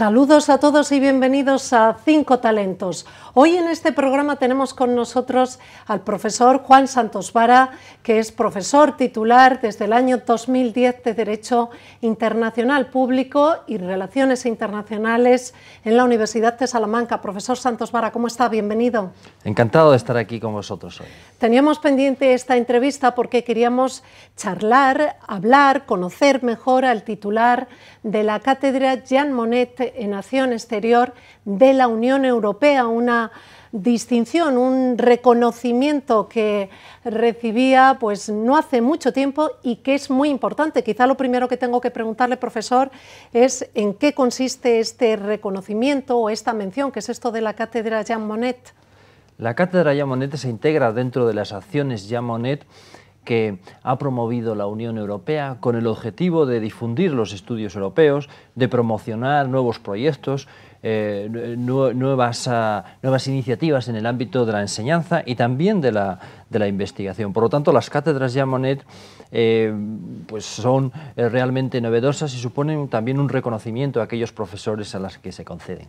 Saludos a todos y bienvenidos a Cinco Talentos. Hoy en este programa tenemos con nosotros al profesor Juan Santos Vara, que es profesor titular desde el año 2010 de Derecho Internacional Público y Relaciones Internacionales en la Universidad de Salamanca. Profesor Santos Vara, ¿cómo está? Bienvenido. Encantado de estar aquí con vosotros hoy. Teníamos pendiente esta entrevista porque queríamos charlar, hablar, conocer mejor al titular de la cátedra Jean Monnet en acción exterior de la Unión Europea, una distinción, un reconocimiento que recibía pues no hace mucho tiempo y que es muy importante. Quizá lo primero que tengo que preguntarle, profesor, es en qué consiste este reconocimiento o esta mención, que es esto de la cátedra Jean Monnet. La cátedra Jean Monnet se integra dentro de las acciones Jean Monnet que ha promovido la Unión Europea con el objetivo de difundir los estudios europeos, de promocionar nuevos proyectos, eh, ah, nuevas, iniciativas en el ámbito de la enseñanza y también de la, investigación. Por lo tanto, las cátedras Yamonet eh, pues son eh, realmente novedosas y suponen también un reconocimiento a aquellos profesores a los que se conceden.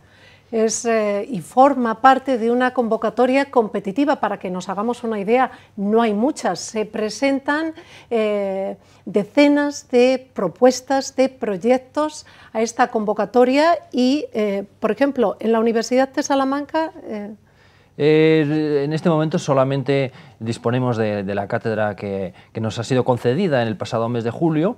Eh, y forma parte de una convocatoria competitiva. Para que nos hagamos una idea, no hay muchas. Se presentan eh, decenas de propuestas, de proyectos a esta convocatoria y, eh, por ejemplo, en la Universidad de Salamanca... en este momento solamente disponemos de, de la cátedra que, que, nos ha sido concedida en el pasado mes de julio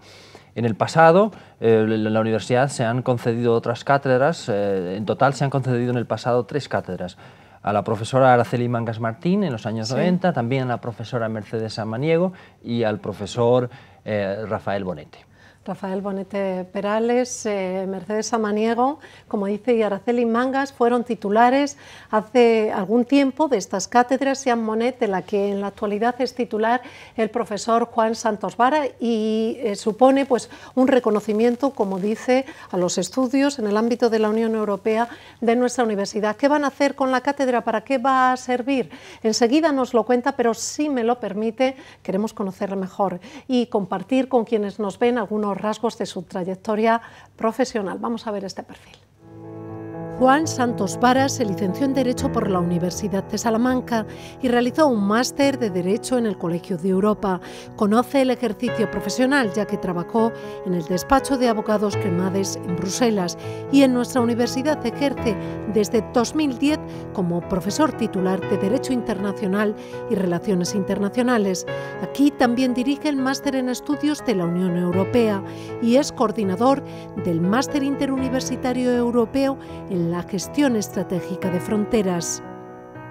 en el pasado, eh, en la universidad se han concedido otras cátedras, eh, en total se han concedido en el pasado tres cátedras. A la profesora Araceli Mangas Martín en los años 90, también a la profesora Mercedes Samaniego y al profesor eh, Rafael Bonete. Rafael Bonete Perales, eh, Mercedes Samaniego, como dice y Araceli Mangas, fueron titulares hace algún tiempo de estas cátedras y Monet, de la que en la actualidad es titular el profesor Juan Santos Vara y eh, supone pues, un reconocimiento, como dice, a los estudios en el ámbito de la Unión Europea de nuestra universidad. ¿Qué van a hacer con la cátedra? ¿Para qué va a servir? Enseguida nos lo cuenta, pero si me lo permite, queremos conocerla mejor y compartir con quienes nos ven algunos rasgos de su trayectoria profesional. Vamos a ver este perfil. Juan Santos Vara se licenció en Derecho por la Universidad de Salamanca y realizó un máster de Derecho en el Colegio de Europa. Conoce el ejercicio profesional ya que trabajó en el despacho de abogados Cremades en Bruselas y en nuestra universidad ejerce desde 2010 como profesor titular de Derecho Internacional y Relaciones Internacionales. Aquí también dirige el máster en Estudios de la Unión Europea y es coordinador del Máster Interuniversitario Europeo en la gestión estratégica de fronteras.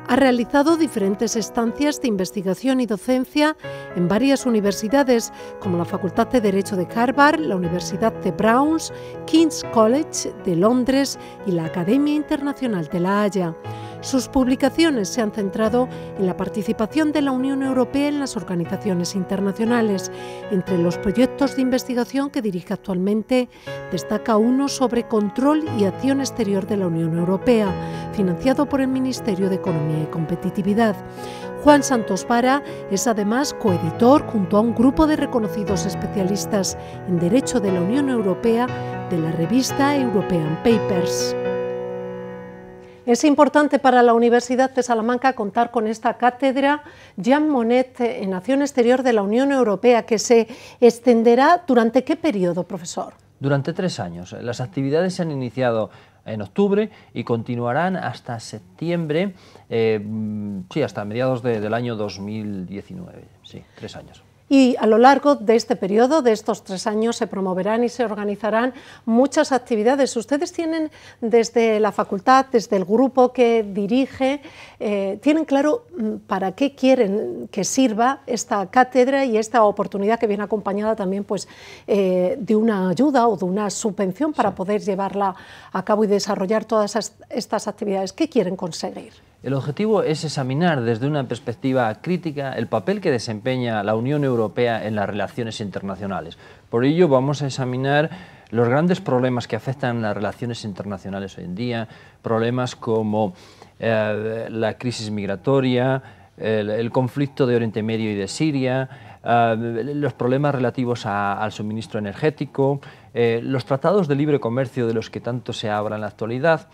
Ha realizado diferentes estancias de investigación y docencia en varias universidades, como la Facultad de Derecho de Harvard, la Universidad de Browns, King's College de Londres y la Academia Internacional de La Haya. Sus publicaciones se han centrado en la participación de la Unión Europea en las organizaciones internacionales. Entre los proyectos de investigación que dirige actualmente, destaca uno sobre control y acción exterior de la Unión Europea, financiado por el Ministerio de Economía y Competitividad. Juan Santos Vara es además coeditor junto a un grupo de reconocidos especialistas en Derecho de la Unión Europea de la revista European Papers. Es importante para la Universidad de Salamanca contar con esta cátedra Jean Monnet en Acción Exterior de la Unión Europea, que se extenderá durante qué periodo, profesor? Durante tres años. Las actividades se han iniciado en octubre y continuarán hasta septiembre, eh, mm, sí, hasta mediados del año 2019. Sí, tres años. Y a lo largo de este periodo, de estos tres años, se promoverán y se organizarán muchas actividades. Ustedes tienen desde la facultad, desde el grupo que dirige, eh, tienen claro mm, para qué quieren que sirva esta cátedra y esta oportunidad que viene acompañada también pues, eh, de una ayuda o de una subvención para poder llevarla a cabo y desarrollar todas estas actividades. ¿Qué quieren conseguir? El objetivo es examinar desde una perspectiva crítica el papel que desempeña la Unión Europea en las relaciones internacionales. Por ello vamos a examinar los grandes problemas que afectan las relaciones internacionales hoy en día, problemas como eh, la crisis migratoria, el, conflicto de Oriente Medio y de Siria, eh, los problemas relativos al suministro energético, eh, los tratados de libre comercio de los que tanto se habla en la actualidad,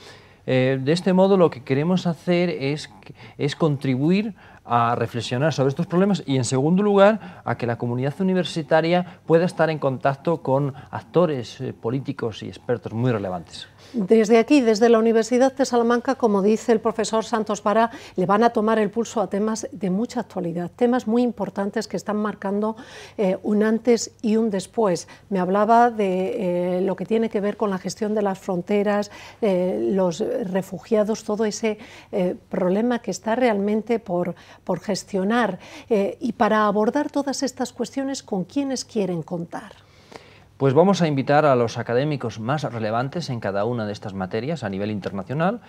eh, de este modo lo que queremos hacer es, es contribuir a reflexionar sobre estos problemas y, en segundo lugar, a que la comunidad universitaria pueda estar en contacto con actores eh, políticos y expertos muy relevantes. Desde aquí, desde la Universidad de Salamanca, como dice el profesor Santos Vara, le van a tomar el pulso a temas de mucha actualidad, temas muy importantes que están marcando eh, un antes y un después. Me hablaba de eh, lo que tiene que ver con la gestión de las fronteras, los refugiados, todo ese problema que está realmente por, por gestionar eh, y para abordar todas estas cuestiones con quienes quieren contar. Pues vamos a invitar a los académicos más relevantes en cada una de estas materias a nivel internacional,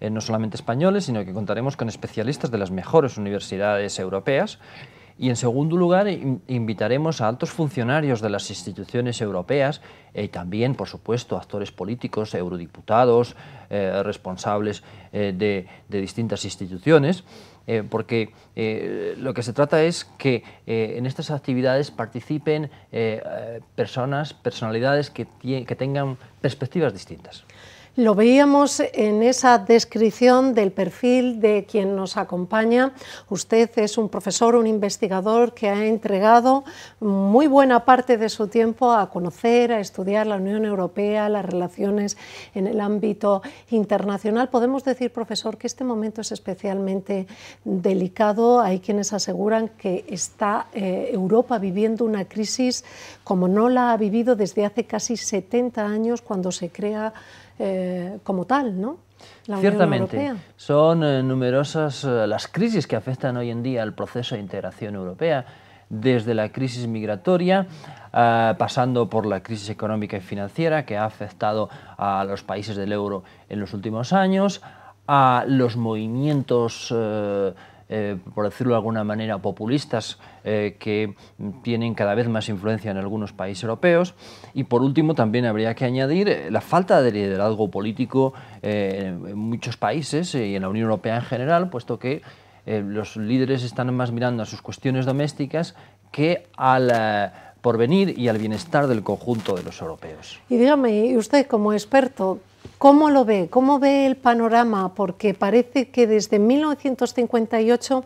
eh, no solamente españoles, sino que contaremos con especialistas de las mejores universidades europeas. Y en segundo lugar, invitaremos a altos funcionarios de las instituciones europeas eh, y también, por supuesto, actores políticos, eurodiputados, responsables de, distintas instituciones eh, porque eh, lo que se trata es que eh, en estas actividades participen personas, personalidades que tengan perspectivas distintas. Lo veíamos en esa descripción del perfil de quien nos acompaña. Usted es un profesor, un investigador que ha entregado muy buena parte de su tiempo a conocer, a estudiar la Unión Europea, las relaciones en el ámbito internacional. Podemos decir, profesor, que este momento es especialmente delicado. Hay quienes aseguran que está eh, Europa viviendo una crisis como no la ha vivido desde hace casi 70 años cuando se crea eh, eh, como tal, ¿no? Ciertamente, son eh, numerosas eh, las crisis que afectan hoy en día al proceso de integración europea, desde la crisis migratoria, pasando por la crisis económica y financiera que ha afectado a los países del euro en los últimos años, a los movimientos eh, por decirlo de alguna manera, populistas eh, que tienen cada vez más influencia en algunos países europeos. Y por último, también habría que añadir eh, la falta de liderazgo político en muchos países y en la Unión Europea en general, puesto que los líderes están más mirando a sus cuestiones domésticas que al porvenir y al bienestar del conjunto de los europeos. Y dígame, usted como experto, ¿Cómo lo ve? ¿Cómo ve el panorama? Porque parece que desde 1958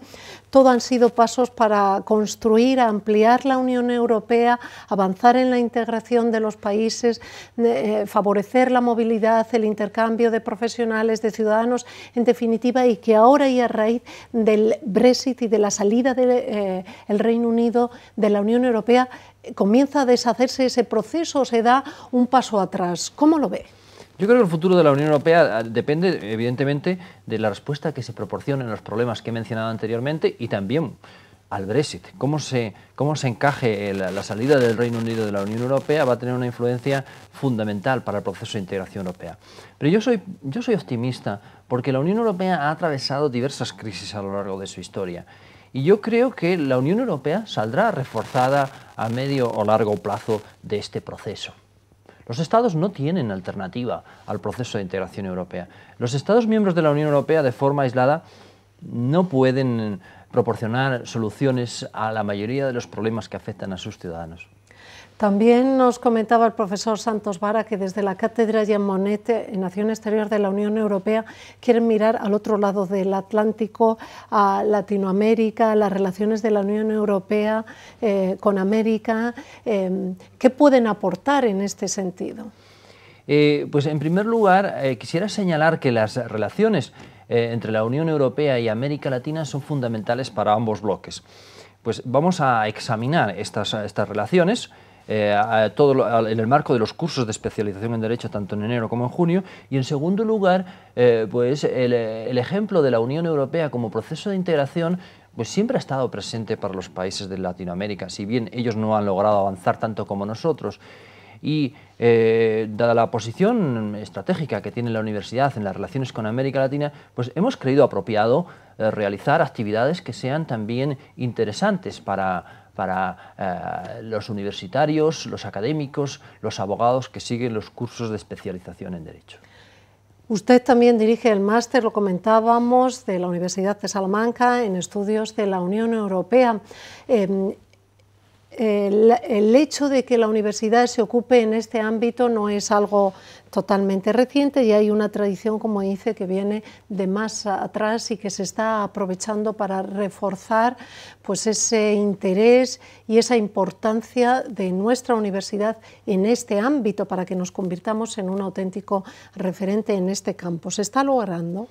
todo han sido pasos para construir, ampliar la Unión Europea, avanzar en la integración de los países, eh, favorecer la movilidad, el intercambio de profesionales, de ciudadanos, en definitiva, y que ahora y a raíz del Brexit y de la salida del eh, Reino Unido de la Unión Europea comienza a deshacerse ese proceso, se da un paso atrás. ¿Cómo lo ve? Yo creo que el futuro de la Unión Europea ah, depende, evidentemente, de la respuesta que se proporcione a los problemas que he mencionado anteriormente y también al Brexit. Cómo se, cómo se encaje la, salida del Reino Unido de la Unión Europea va a tener una influencia fundamental para el proceso de integración europea. Pero yo soy, yo soy optimista porque la Unión Europea ha atravesado diversas crisis a lo largo de su historia. Y yo creo que la Unión Europea saldrá reforzada a medio o largo plazo de este proceso. Los Estados no tienen alternativa al proceso de integración europea. Los Estados miembros de la Unión Europea, de forma aislada, no pueden proporcionar soluciones a la mayoría de los problemas que afectan a sus ciudadanos. También nos comentaba el profesor Santos Vara que desde la Cátedra Jean Monnet en Acción Exterior de la Unión Europea quieren mirar al otro lado del Atlántico, a Latinoamérica, las relaciones de la Unión Europea eh, con América. Em, ¿Qué pueden aportar en este sentido? Eh, pues en primer lugar, eh, quisiera señalar que las relaciones entre la Unión Europea y América Latina son fundamentales para ambos bloques. Pues vamos a examinar estas relaciones eh, en el marco de los cursos de especialización en Derecho, tanto en enero como en junio. Y en segundo lugar, eh, pues el, ejemplo de la Unión Europea como proceso de integración pues siempre ha estado presente para los países de Latinoamérica, si bien ellos no han logrado avanzar tanto como nosotros. Y eh, dada la posición estratégica que tiene la universidad en las relaciones con América Latina, pues hemos creído apropiado realizar actividades que sean también interesantes para, para eh, los universitarios, los académicos, los abogados que siguen los cursos de especialización en Derecho. Usted también dirige el máster, lo comentábamos, de la Universidad de Salamanca en estudios de la Unión Europea. Em, el, hecho de que la universidad se ocupe en este ámbito no es algo totalmente reciente y hay una tradición, como dice, que viene de más atrás y que se está aprovechando para reforzar pues, ese interés y esa importancia de nuestra universidad en este ámbito para que nos convirtamos en un auténtico referente en este campo. ¿Se está logrando?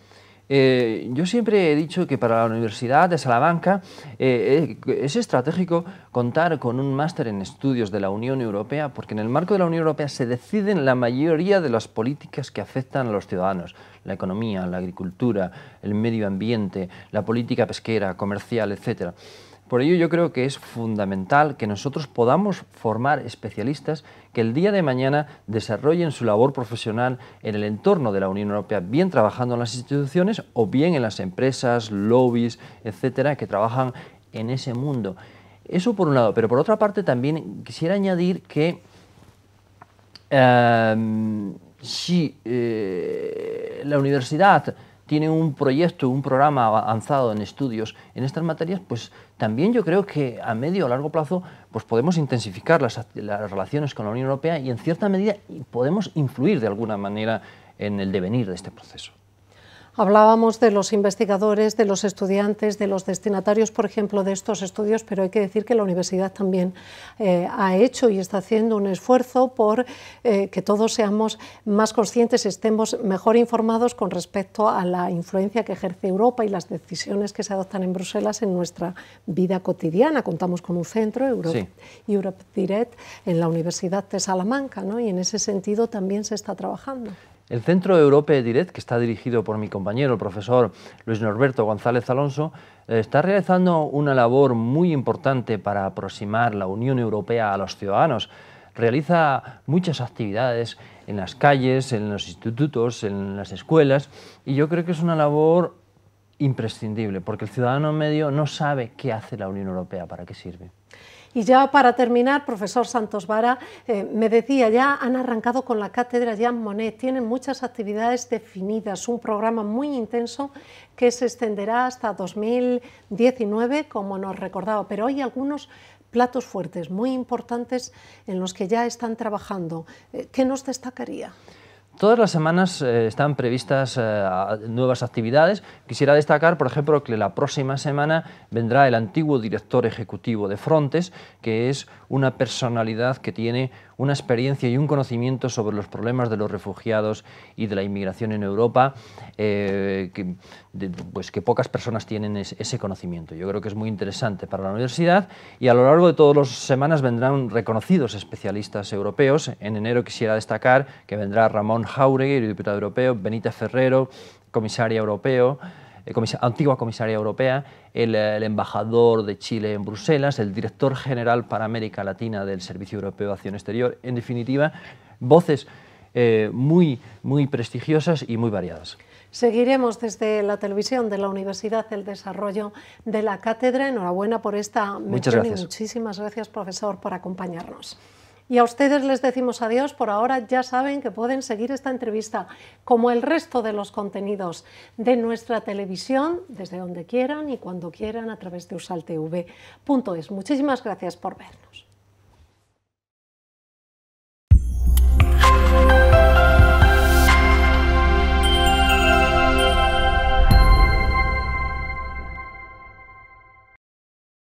Eh, yo siempre he dicho que para la Universidad de Salamanca eh, es estratégico contar con un máster en estudios de la Unión Europea, porque en el marco de la Unión Europea se deciden la mayoría de las políticas que afectan a los ciudadanos, la economía, la agricultura, el medio ambiente, la política pesquera, comercial, etcétera. Por ello yo creo que es fundamental que nosotros podamos formar especialistas que el día de mañana desarrollen su labor profesional en el entorno de la Unión Europea, bien trabajando en las instituciones o bien en las empresas, lobbies, etcétera, que trabajan en ese mundo. Eso por un lado, pero por otra parte también quisiera añadir que em, si eh, la universidad tiene un proyecto, un programa avanzado en estudios en estas materias, pues también yo creo que a medio o largo plazo pues podemos intensificar las, las relaciones con la Unión Europea y en cierta medida podemos influir de alguna manera en el devenir de este proceso. Hablábamos de los investigadores, de los estudiantes, de los destinatarios, por ejemplo, de estos estudios, pero hay que decir que la universidad también eh, ha hecho y está haciendo un esfuerzo por eh, que todos seamos más conscientes, estemos mejor informados con respecto a la influencia que ejerce Europa y las decisiones que se adoptan en Bruselas en nuestra vida cotidiana. Contamos con un centro, Europe, Europe Direct, en la Universidad de Salamanca, ¿no? y en ese sentido también se está trabajando. El Centro de Direct, que está dirigido por mi compañero, el profesor Luis Norberto González Alonso, eh, está realizando una labor muy importante para aproximar la Unión Europea a los ciudadanos. Realiza muchas actividades en las calles, en los institutos, en las escuelas y yo creo que es una labor imprescindible porque el ciudadano medio no sabe qué hace la Unión Europea, para qué sirve. Y ya para terminar, profesor Santos Vara, eh, me decía, ya han arrancado con la cátedra Jean Monnet, tienen muchas actividades definidas, un programa muy intenso que se extenderá hasta 2019, como nos recordaba, pero hay algunos platos fuertes muy importantes en los que ya están trabajando. Eh, ¿Qué nos destacaría? Todas las semanas eh, están previstas eh, nuevas actividades. Quisiera destacar, por ejemplo, que la próxima semana vendrá el antiguo director ejecutivo de Frontes, que es una personalidad que tiene una experiencia y un conocimiento sobre los problemas de los refugiados y de la inmigración en Europa, eh, que, pues que pocas personas tienen ese conocimiento. Yo creo que es muy interesante para la universidad y a lo largo de todas las semanas vendrán reconocidos especialistas europeos. En enero quisiera destacar que vendrá Ramón Jauregui, diputado europeo, Benita Ferrero, comisaria europeo, antigua comisaria europea, el, embajador de Chile en Bruselas, el director general para América Latina del Servicio Europeo de Acción Exterior, en definitiva, voces eh, muy, muy prestigiosas y muy variadas. Seguiremos desde la televisión de la Universidad el desarrollo de la cátedra. Enhorabuena por esta mención muchísimas gracias, profesor, por acompañarnos. Y a ustedes les decimos adiós. Por ahora ya saben que pueden seguir esta entrevista, como el resto de los contenidos de nuestra televisión, desde donde quieran y cuando quieran, a través de usaltv.es. Muchísimas gracias por vernos.